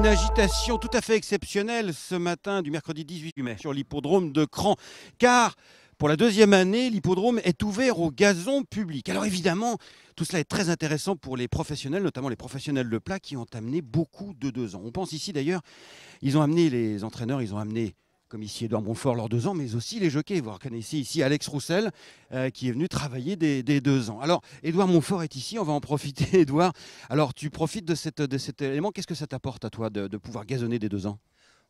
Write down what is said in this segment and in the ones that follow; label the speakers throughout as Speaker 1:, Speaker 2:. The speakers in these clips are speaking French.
Speaker 1: Une agitation tout à fait exceptionnelle ce matin du mercredi 18 mai sur l'hippodrome de Cran, car pour la deuxième année, l'hippodrome est ouvert au gazon public. Alors évidemment, tout cela est très intéressant pour les professionnels, notamment les professionnels de plat qui ont amené beaucoup de deux ans. On pense ici d'ailleurs, ils ont amené les entraîneurs, ils ont amené comme ici Edouard Montfort lors deux ans, mais aussi les jockeys. Vous reconnaissez ici Alex Roussel euh, qui est venu travailler des, deux ans. Alors, Edouard Montfort est ici, on va en profiter, Edouard. Alors, tu profites de, cet élément. Qu'est-ce que ça t'apporte à toi de, pouvoir gazonner des deux ans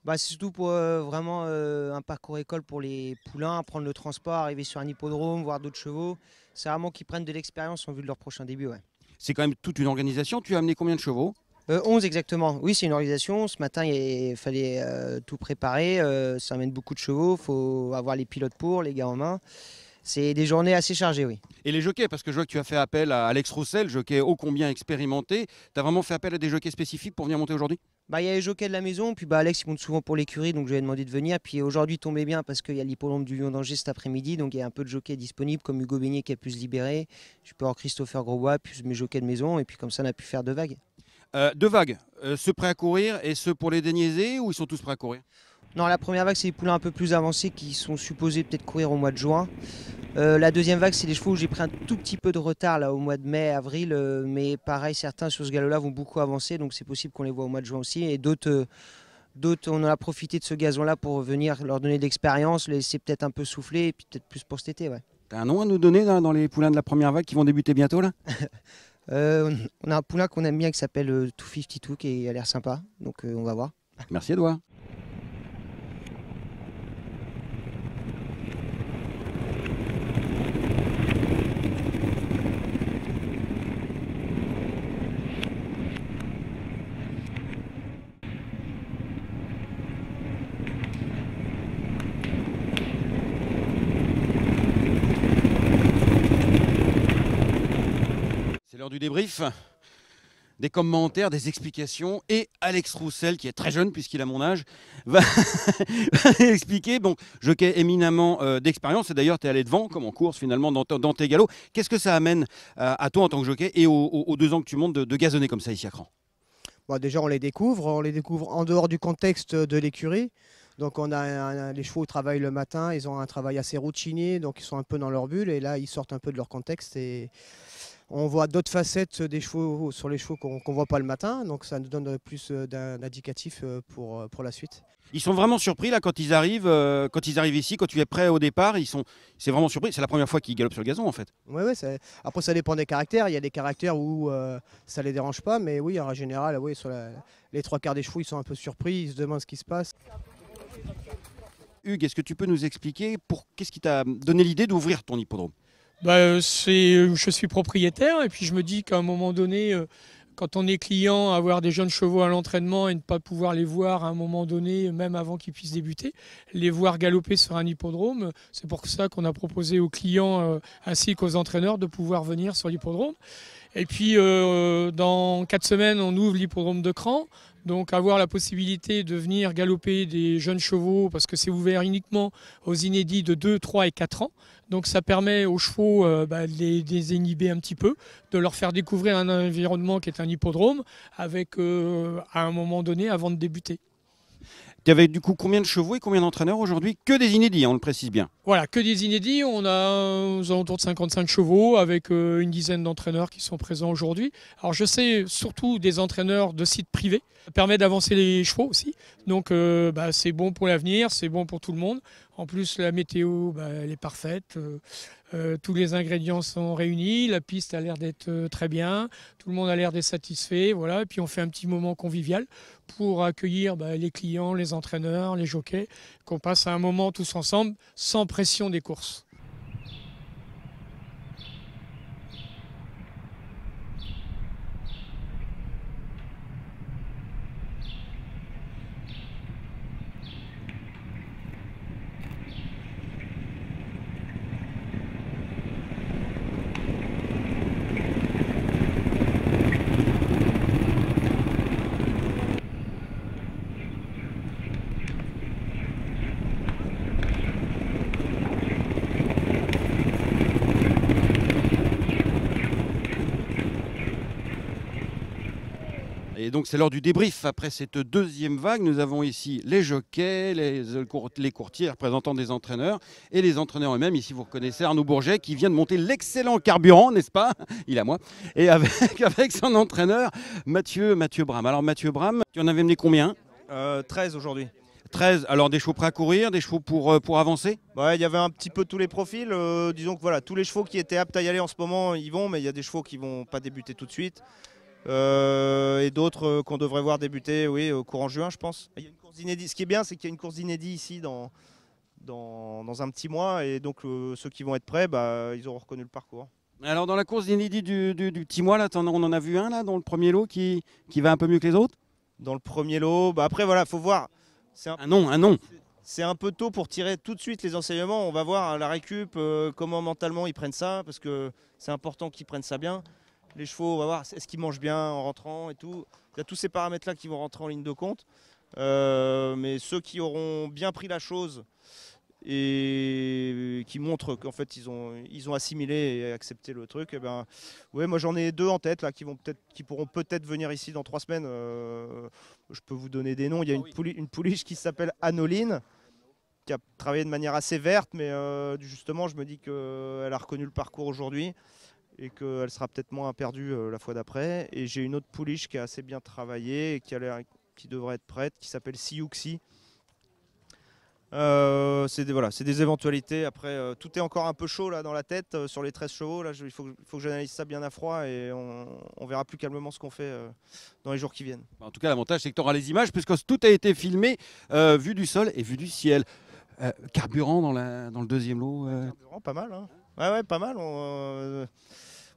Speaker 1: bah, C'est
Speaker 2: surtout pour euh, vraiment euh, un parcours école pour les poulains, prendre le transport, arriver sur un hippodrome, voir d'autres chevaux. C'est vraiment qu'ils prennent de l'expérience en vue de leur prochain début. Ouais.
Speaker 1: C'est quand même toute une organisation.
Speaker 2: Tu as amené combien de chevaux 11 euh, exactement. Oui, c'est une organisation. Ce matin, il fallait euh, tout préparer. Euh, ça amène beaucoup de chevaux. Il faut avoir les pilotes pour, les gars en main. C'est des journées assez chargées, oui.
Speaker 1: Et les jockeys, parce que je vois que tu as fait appel à Alex Roussel, jockey ô combien expérimenté. Tu as vraiment fait appel à des jockeys spécifiques pour venir monter aujourd'hui bah, Il y a les jockeys de la maison,
Speaker 2: puis bah, Alex, il monte souvent pour l'écurie, donc je lui ai demandé de venir. Puis aujourd'hui, tombait bien parce qu'il y a l'hippodrome du Lion d'Angers cet après-midi, donc il y a un peu de jockeys disponibles, comme Hugo Beignet qui a pu se libérer. Je peux avoir Christopher Grosbois, puis mes jockeys de maison, et puis comme ça, on a pu
Speaker 1: faire deux vagues. Euh, deux vagues, euh, ceux prêts à courir et ceux pour les déniaiser ou ils sont tous prêts à courir
Speaker 2: Non, la première vague, c'est les poulains un peu plus avancés qui sont supposés peut-être courir au mois de juin. Euh, la deuxième vague, c'est les chevaux où j'ai pris un tout petit peu de retard là, au mois de mai, avril. mais pareil, certains sur ce galop-là vont beaucoup avancer, donc c'est possible qu'on les voit au mois de juin aussi. Et d'autres. D'autres, on en a profité de ce gazon-là pour venir leur donner de l'expérience, les laisser peut-être un peu souffler, et puis peut-être plus pour cet été.
Speaker 1: T'as un nom à nous donner dans les poulains de la première vague qui vont débuter bientôt là
Speaker 2: Euh, on a un poulain qu'on aime bien qui s'appelle 252 euh, qui a l'air sympa, donc euh, on va voir. Merci Edouard.
Speaker 1: du débrief, des commentaires, des explications. Et Alex Roussel, qui est très jeune puisqu'il a mon âge, va, expliquer. Bon, jockey éminemment euh, d'expérience. Et d'ailleurs, tu es allé devant, comme en course finalement, dans, dans tes galops. Qu'est-ce que ça amène euh, à toi en tant que jockey et aux, deux ans que tu montes de, gazonner comme ça ici à Cran
Speaker 2: bon, Déjà, on les découvre. On les découvre en dehors du contexte de l'écurie. Donc on a les chevaux travaillent le matin, ils ont un travail assez routinier, donc ils sont un peu dans leur bulle et là ils sortent un peu de leur contexte et on voit d'autres facettes des chevaux sur les chevaux qu'on ne voit pas le matin, donc ça nous donne plus euh, d'un euh, pour, euh, pour la suite.
Speaker 1: Ils sont vraiment surpris là quand ils arrivent, quand ils arrivent ici, quand tu es prêt au départ, ils sont, c'est vraiment surpris. C'est la première fois qu'ils galopent sur le gazon en fait.
Speaker 2: Oui, ouais, après ça dépend des caractères. Il y a des caractères où ça ça les dérange pas, mais oui, en général, oui, sur les trois quarts des chevaux, ils sont un peu surpris, ils se demandent ce qui se passe.
Speaker 1: Hugues, est-ce que tu peux nous expliquer pour qu'est-ce qui t'a donné l'idée d'ouvrir ton
Speaker 3: hippodrome bah, je suis propriétaire et puis je me dis qu'à un moment donné, euh, quand on est client, avoir des jeunes chevaux à l'entraînement et ne pas pouvoir les voir à un moment donné, même avant qu'ils puissent débuter, les voir galoper sur un hippodrome, c'est pour ça qu'on a proposé aux clients euh, ainsi qu'aux entraîneurs de pouvoir venir sur l'hippodrome. Et puis, euh, dans quatre semaines, on ouvre l'hippodrome de Cran. Donc, avoir la possibilité de venir galoper des jeunes chevaux, parce que c'est ouvert uniquement aux inédits de 2, 3 et 4 ans. Donc ça permet aux chevaux euh, bah, de, les, un petit peu, de leur faire découvrir un environnement qui est un hippodrome, avec euh, à un moment donné avant de débuter.
Speaker 1: Tu avais du coup combien de chevaux et combien d'entraîneurs aujourd'hui Que des inédits, hein, on le précise bien.
Speaker 3: Voilà, que des inédits. On a euh, aux alentours de 55 chevaux avec une dizaine d'entraîneurs qui sont présents aujourd'hui. Alors je sais surtout des entraîneurs de sites privés. Ça permet d'avancer les chevaux aussi. Donc bah, c'est bon pour l'avenir, c'est bon pour tout le monde. En plus, la météo, bah, elle est parfaite. Euh, euh, tous les ingrédients sont réunis. La piste a l'air d'être euh, très bien. Tout le monde a l'air d'être satisfait. Voilà. Et puis, on fait un petit moment convivial pour accueillir bah, les clients, les entraîneurs, les jockeys, qu'on passe un moment tous ensemble sans pression des courses.
Speaker 1: Et donc c'est lors du débrief après cette deuxième vague. Nous avons ici les jockeys, euh, les, courtiers représentant des entraîneurs et les entraîneurs eux-mêmes. Ici vous reconnaissez Arnaud Bourget qui vient de monter l'excellent carburant, n'est-ce pas Il à moi. Et avec, son entraîneur Mathieu, Mathieu Bram. Alors Mathieu Bram, tu en avais mené combien 13 euh, aujourd'hui. 13, alors des chevaux prêts à courir, des chevaux pour, euh, pour avancer Ouais, il y avait un petit peu tous les profils. disons que
Speaker 4: voilà, tous les chevaux qui étaient aptes à y aller en ce moment, ils vont, mais il y a des chevaux qui vont pas débuter tout de suite. Euh, et d'autres euh, qu'on devrait voir débuter oui, au courant juin, je pense. Il y a une course Ce qui est bien, c'est qu'il y a une course inédite ici dans, dans, un petit mois. Et donc, euh, ceux qui vont être prêts, bah, ils auront reconnu le parcours.
Speaker 1: Alors dans la course d'inédit du, du, petit mois, là, on en a vu un là dans le premier lot qui, qui va un peu mieux que les autres Dans le premier lot, bah après voilà, faut voir. C'est un, non.
Speaker 4: un non C'est un peu tôt pour tirer tout de suite les enseignements. On va voir à la récup, comment mentalement ils prennent ça, parce que c'est important qu'ils prennent ça bien les chevaux, on va voir, est-ce qu'ils mangent bien en rentrant et tout. Il y a tous ces paramètres-là qui vont rentrer en ligne de compte. Euh, mais ceux qui auront bien pris la chose et qui montrent qu'en fait ils ont, ils ont assimilé et accepté le truc, eh ben, ouais, moi j'en ai deux en tête là qui, vont peut pourront peut-être venir ici dans trois semaines. Euh, je peux vous donner des noms. Il y a une, ah pouliche, une qui s'appelle Anoline qui a travaillé de manière assez verte, mais euh, justement je me dis qu'elle a reconnu le parcours aujourd'hui et qu'elle sera peut-être moins perdue euh, la fois d'après. Et j'ai une autre pouliche qui est assez bien travaillée et qui, a qui devrait être prête, qui s'appelle Siouxi. Euh, c'est des, voilà, des éventualités. Après, euh, tout est encore un peu chaud là dans la tête sur les 13 chevaux. Là, il faut, que j'analyse ça bien à froid et on, verra plus calmement ce qu'on fait
Speaker 1: dans les jours qui viennent. Bah, en tout cas, l'avantage, c'est que tu auras les images puisque tout a été filmé, vu du sol et vu du ciel. carburant dans, dans le deuxième lot Carburant, pas mal. Hein. Ouais,
Speaker 4: ouais, pas mal.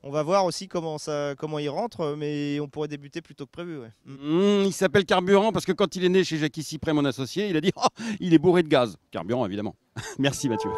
Speaker 4: On va voir aussi comment, ça, comment il rentre, euh, mais on pourrait débuter plutôt que prévu.
Speaker 1: Mm. Mm, il s'appelle Carburant parce que quand il est né chez Jackie Cyprès, mon associé, il a dit oh, il est bourré de gaz. Carburant, évidemment. Merci Mathieu.